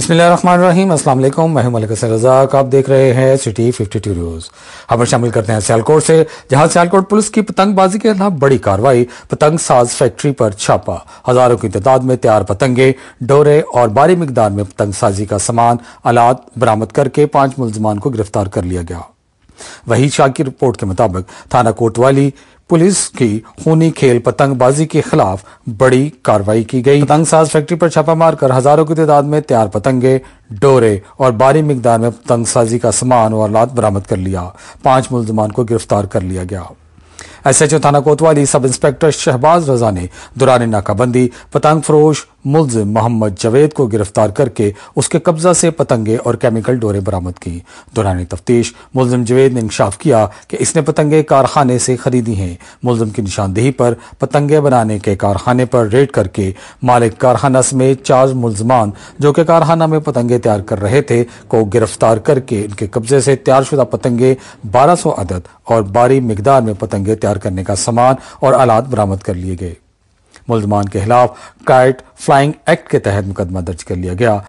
बसमीम अस्सलाम वालेकुम मैं मलिक रजाक आप देख रहे हैं सिटी फिफ्टी टू न्यूज़ खबर शामिल करते हैं सियालकोट से जहां सियालकोट पुलिस की पतंगबाजी के खिलाफ बड़ी कार्रवाई पतंग साज फैक्ट्री पर छापा हजारों की तादाद में तैयार पतंगे डोरे और भारी मकदार में पतंग साजी का सामान आलात बरामद करके पांच मुलजमान को गिरफ्तार कर लिया गया वही शाह की रिपोर्ट के मुताबिक थाना कोतवाली पुलिस की खूनी खेल पतंगबाजी के खिलाफ बड़ी कार्रवाई की गई पतंग साज फैक्ट्री पर छापा मारकर हजारों की तादाद में तैयार पतंगे डोरे और भारी मिकदार में पतंग साजी का सामान और लाद बरामद कर लिया पांच मुलजमान को गिरफ्तार कर लिया गया एसएचओ थाना कोतवाली सब इंस्पेक्टर शहबाज रजा ने दुरानी नाकाबंदी पतंग फरोश मुलजिम मोहम्मद जवेद को गिरफ्तार करके उसके कब्जा से पतंगे और केमिकल डोरे बरामद की दौरान तफ्तीश मुलजिम जवेद ने इंकशाफ किया कि इसने पतंगे कारखाने से खरीदी हैं मुलजिम की निशानदेही पर पतंगे बनाने के कारखाने पर रेड करके मालिक कारखाना समेत चार मुलजमान जो कि कारखाना में पतंगे तैयार कर रहे थे को गिरफ्तार करके इनके कब्जे से तैयारशुदा पतंगे बारह सौ अदद और बारी मकदार में पतंगे तैयार तैयार करने का सामान और आलात बरामद कर लिए गए मुलजमान के खिलाफ काइट फ्लाइंग एक्ट के तहत मुकदमा दर्ज कर लिया गया